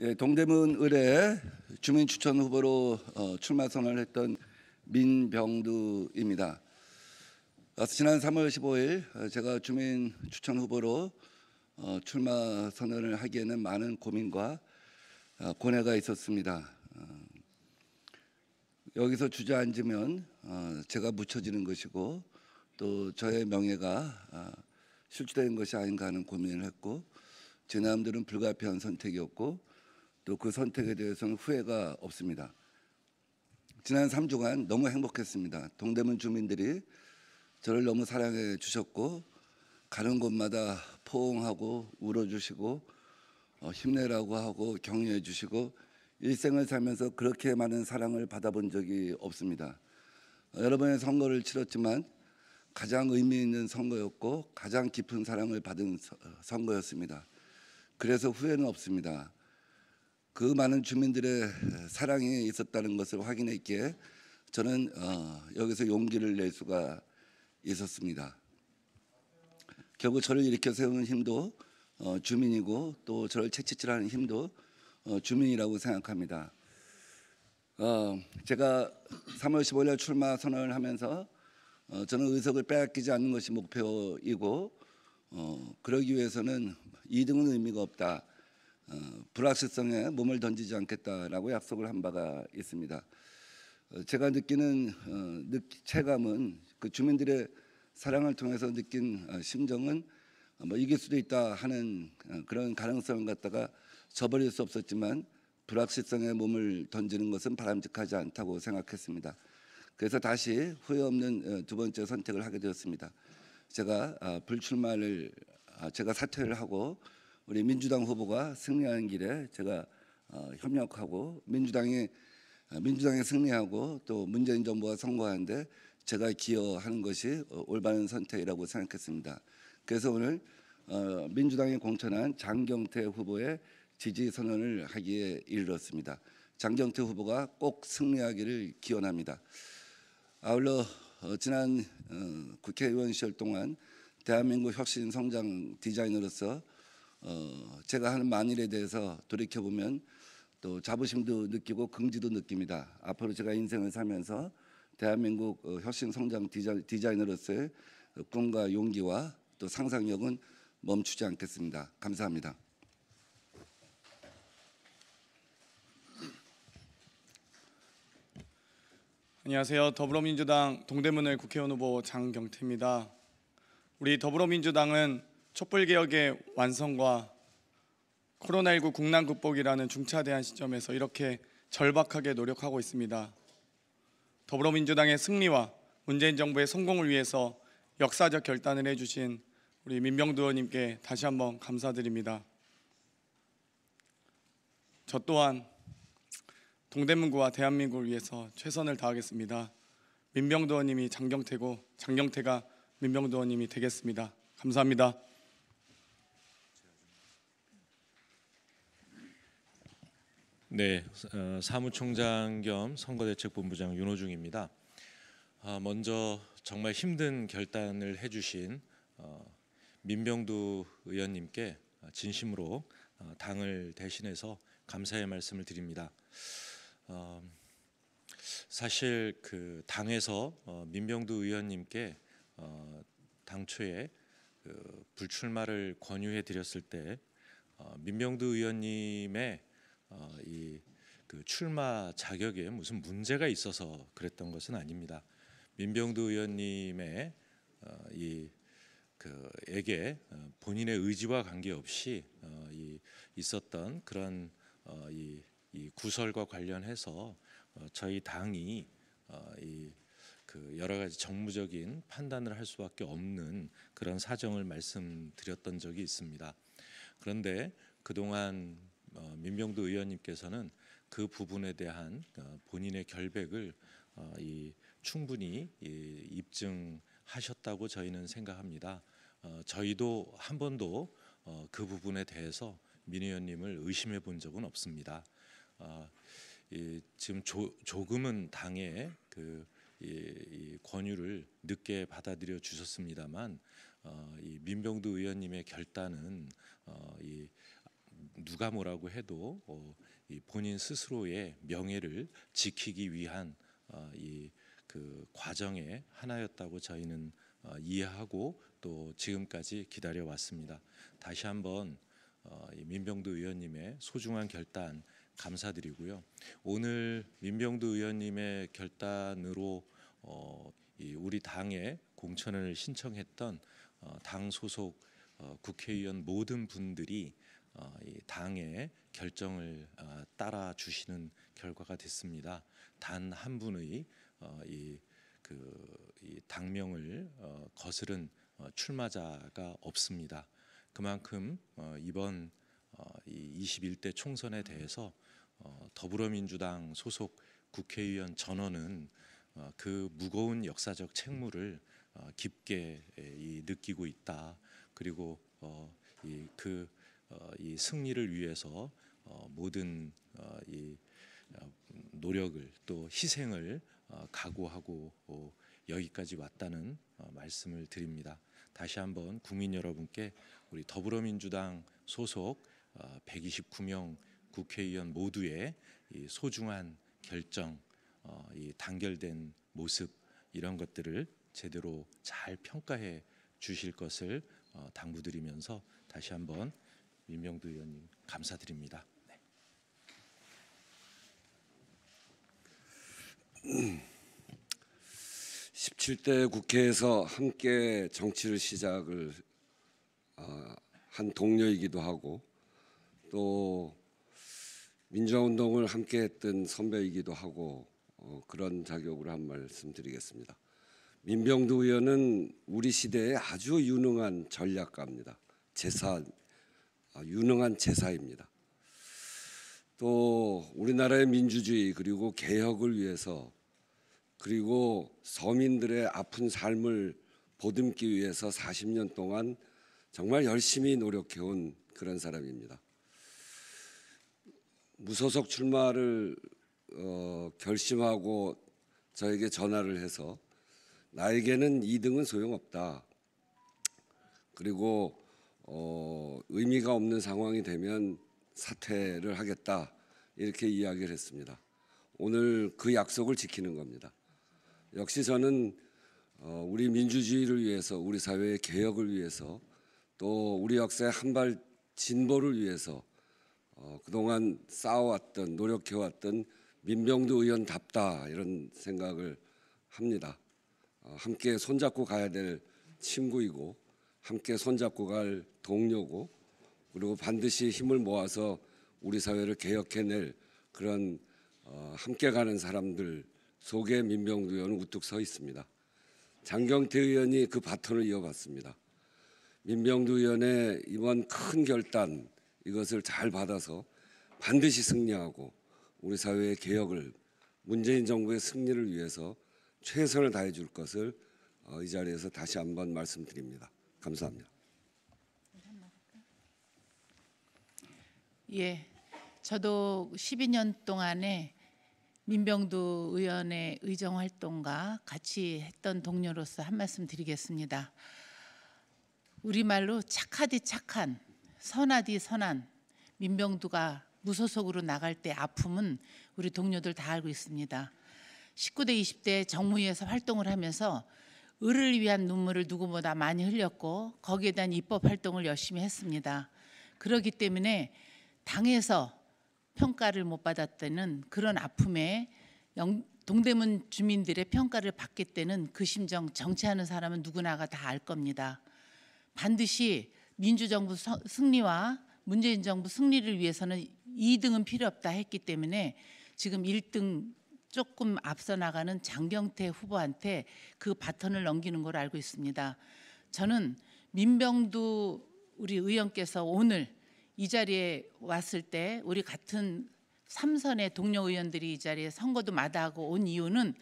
예, 동대문 의뢰 주민 추천 후보로 어, 출마 선언을 했던 민병두입니다. 아, 지난 3월 15일 어, 제가 주민 추천 후보로 어, 출마 선언을 하기에는 많은 고민과 어, 고뇌가 있었습니다. 어, 여기서 주저앉으면 제가 묻혀지는 것이고 또 저의 명예가 실추되는 것이 아닌가 하는 고민을 했고 제 남들은 불가피한 선택이었고 또그 선택에 대해서는 후회가 없습니다. 지난 3주간 너무 행복했습니다. 동대문 주민들이 저를 너무 사랑해 주셨고 가는 곳마다 포옹하고 울어주시고 어, 힘내라고 하고 격려해 주시고 일생을 살면서 그렇게 많은 사랑을 받아본 적이 없습니다. 어, 여러 번의 선거를 치렀지만 가장 의미 있는 선거였고 가장 깊은 사랑을 받은 어, 선거였습니다. 그래서 후회는 없습니다. 그 많은 주민들의 사랑이 있었다는 것을 확인했기에 저는 어, 여기서 용기를 낼 수가 있었습니다. 결국 저를 일으켜 세우는 힘도 어, 주민이고 또 저를 책치질하는 힘도 어, 주민이라고 생각합니다. 어, 제가 3월 15일 출마 선언을 하면서 어, 저는 의석을 빼앗기지 않는 것이 목표이고 어, 그러기 위해서는 2등은 의미가 없다. 어, 불확실성에 몸을 던지지 않겠다라고 약속을 한 바가 있습니다. 어, 제가 느끼는 어, 체감은 그 주민들의 사랑을 통해서 느낀 심정은 뭐 이길 수도 있다 하는 그런 가능성을 갖다가 저버릴 수 없었지만 불확실성에 몸을 던지는 것은 바람직하지 않다고 생각했습니다. 그래서 다시 후회 없는 두 번째 선택을 하게 되었습니다. 제가 아, 불출마를 아, 제가 사퇴를 하고 우리 민주당 후보가 승리하는 길에 제가 어, 협력하고 민주당이 어, 민주당이 승리하고 또 문재인 정부가 선거하는데 제가 기여하는 것이 올바른 선택이라고 생각했습니다. 그래서 오늘 어, 민주당이 공천한 장경태 후보의 지지 선언을 하기에 이르렀습니다. 장경태 후보가 꼭 승리하기를 기원합니다. 아울러 어, 지난 어, 국회의원 시절 동안 대한민국 혁신 성장 디자이너로서 어, 제가 하는 만일에 대해서 돌이켜 보면 또 자부심도 느끼고 긍지도 느낍니다. 앞으로 제가 인생을 살면서 대한민국 어, 혁신 성장 디자인, 으로서의 꿈과 용기와 또 상상력은 멈추지 않겠습니다. 감사합니다. 안녕하세요. 더불어민주당 동대문을 국회의원 후보 장경태입니다. 우리 더불어민주당은 촛불 개혁의 완성과 코로나19 국난 극복이라는 중차대한 시점에서 이렇게 절박하게 노력하고 있습니다. 더불어민주당의 승리와 문재인 정부의 성공을 위해서 역사적 결단을 해주신 우리 민병두 의원님께 다시 한번 감사드립니다. 저 또한 동대문구와 대한민국을 위해서 최선을 다하겠습니다. 민병두 의원님이 장경태고 장경태가 민병두 의원님이 되겠습니다. 감사합니다. 네, 어, 사무총장 겸 선거대책본부장 윤호중입니다. 아, 먼저 정말 힘든 결단을 해주신 어, 민병두 의원님께 진심으로 어, 당을 대신해서 감사의 말씀을 드립니다. 사실 그 당에서 민병두 의원님께 당초에 그 불출마를 권유해 드렸을 때 민병두 의원님의 어, 이그 출마 자격에 무슨 문제가 있어서 그랬던 것은 아닙니다. 민병두 의원님의 어, 이 그에게 어, 본인의 의지와 관계없이 어, 이 있었던 그런 어, 이, 이 구설과 관련해서 어, 저희 당이 어, 이그 여러 가지 정무적인 판단을 할 수밖에 없는 그런 사정을 말씀드렸던 적이 있습니다. 그런데 그동안 어, 민병도 의원님께서는 그 부분에 대한 어, 본인의 결백을 어, 충분히 입증하셨다고 저희는 생각합니다. 저희도 한 번도 그 부분에 대해서 민 의원님을 의심해 본 적은 없습니다. 지금 조, 금은 당의 그 권유를 늦게 받아들여 주셨습니다만 민병도 의원님의 결단은 누가 뭐라고 해도 어, 본인 스스로의 명예를 지키기 위한 어, 이그 과정의 하나였다고 저희는 어, 이해하고 또 지금까지 기다려 왔습니다. 다시 한번 어, 민병두 의원님의 소중한 결단 감사드리고요. 오늘 민병두 의원님의 결단으로 어, 우리 당에 공천을 신청했던 어, 당 소속 어, 국회의원 모든 분들이 어, 당의 결정을 어, 따라 주시는 결과가 됐습니다. 단 한 분의 어, 이, 그, 이 당명을 거스른 출마자가 없습니다. 그만큼 이번 이 21대 총선에 대해서 더불어민주당 소속 국회의원 전원은 그 무거운 역사적 책무를 깊게 느끼고 있다. 그리고 그 어, 이 승리를 위해서 어, 모든 어, 이 노력을 또 희생을 각오하고 여기까지 왔다는 말씀을 드립니다. 다시 한번 국민 여러분께 우리 더불어민주당 소속 129명 국회의원 모두의 소중한 결정, 단결된 모습 이런 것들을 제대로 잘 평가해 주실 것을 당부드리면서 다시 한번 민명두 의원님 감사드립니다. 네. 17대 국회에서 함께 정치를 시작을 아, 한 동료이기도 하고 또 민주화운동을 함께 했던 선배이기도 하고 어, 그런 자격으로 한 말씀 드리겠습니다. 민병두 의원은 우리 시대에 아주 유능한 전략가입니다. 재산 아, 유능한 제사입니다. 또 우리나라의 민주주의 그리고 개혁을 위해서 그리고 서민들의 아픈 삶을 보듬기 위해서 40년 동안 정말 열심히 노력해온 그런 사람입니다. 무소속 출마를 어, 결심하고 저에게 전화를 해서 나에게는 2등은 소용없다. 그리고 어, 의미가 없는 상황이 되면 사퇴를 하겠다 이렇게 이야기를 했습니다. 오늘 그 약속을 지키는 겁니다. 역시 저는 어, 우리 민주주의를 위해서 우리 사회의 개혁을 위해서 또 우리 역사의 한발 진보를 위해서 어, 그동안 싸워왔던 노력해왔던 민병도 의원답다 이런 생각을 합니다. 어, 함께 손잡고 가야 될 친구이고 함께 손잡고 갈 동료고 그리고 반드시 힘을 모아서 우리 사회를 개혁해낼 그런 어, 함께 가는 사람들 속에 민병두 의원은 우뚝 서 있습니다. 장경태 의원이 그 바톤을 이어받습니다. 민병두 의원의 이번 큰 결단 이것을 잘 받아서 반드시 승리하고 우리 사회의 개혁을 문재인 정부의 승리를 위해서 최선을 다해 줄 것을 어, 이 자리에서 다시 한번 말씀드립니다. 감사합니다. 예, 저도 12년 동안에 민병두 의원의 의정 활동과 같이 했던 동료로서 한 말씀 드리겠습니다. 우리말로 착하디 착한, 선하디 선한 민병두가 무소속으로 나갈 때 아픔은 우리 동료들 다 알고 있습니다. 19대 20대 정무위에서 활동을 하면서 을을 위한 눈물을 누구보다 많이 흘렸고 거기에 대한 입법 활동을 열심히 했습니다. 그렇기 때문에 당에서 평가를 못 받았다는 그런 아픔에 영, 동대문 주민들의 평가를 받게 되는 그 심정 정치하는 사람은 누구나가 다 알 겁니다. 반드시 민주정부 승리와 문재인 정부 승리를 위해서는 2등은 필요 없다 했기 때문에 지금 1등 조금 앞서 나가는 장경태 후보한테 그 바턴을 넘기는 걸 알고 있습니다. 저는 민병두 우리 의원께서 오늘 이 자리에 왔을 때 우리 같은 삼선의 동료 의원들이 이 자리에 선거도 마다하고 온 이유는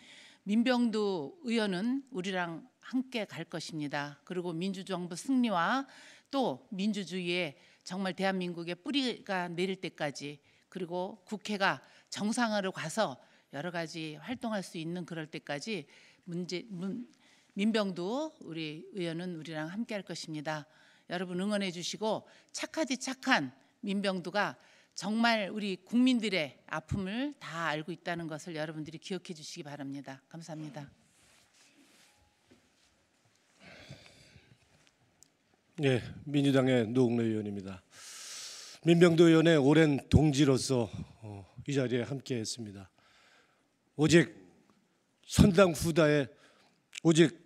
민병두 의원은 우리랑 함께 갈 것입니다. 그리고 민주정부 승리와 또 민주주의에 정말 대한민국의 뿌리가 내릴 때까지 그리고 국회가 정상화로 가서 여러 가지 활동할 수 있는 그럴 때까지 문제 문, 민병도 우리 의원은 우리랑 함께 할 것입니다. 여러분 응원해 주시고 착하지 착한 민병도가 정말 우리 국민들의 아픔을 다 알고 있다는 것을 여러분들이 기억해 주시기 바랍니다. 감사합니다. 네, 민주당의 노웅래 의원입니다. 민병도 의원의 오랜 동지로서 어, 이 자리에 함께했습니다. 오직 선당 후다의 오직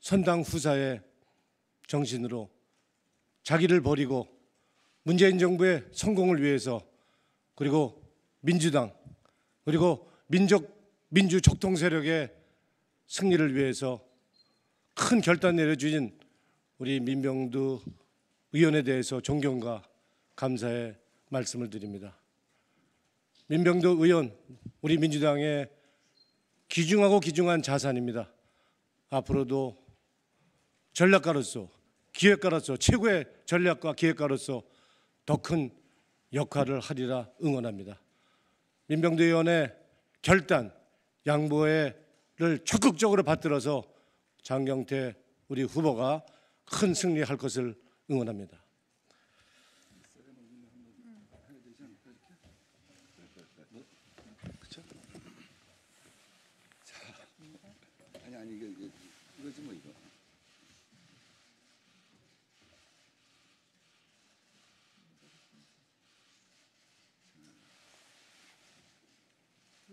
선당 후사의 정신으로 자기를 버리고 문재인 정부의 성공을 위해서 그리고 민주당 그리고 민족 민주 적통 세력의 승리를 위해서 큰 결단 내려주신 우리 민병두 의원에 대해서 존경과 감사의 말씀을 드립니다. 민병두 의원 우리 민주당의 귀중하고 귀중한 자산입니다. 앞으로도 전략가로서 기획가로서 최고의 전략과 기획가로서 더 큰 역할을 하리라 응원합니다. 민병대 의원의 결단, 양보를 적극적으로 받들어서 장경태 우리 후보가 큰 승리할 것을 응원합니다.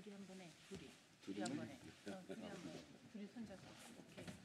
둘이 한 번에 둘이 둘이 한 번에 어, 둘이 한 번에 둘이 손잡고 오케이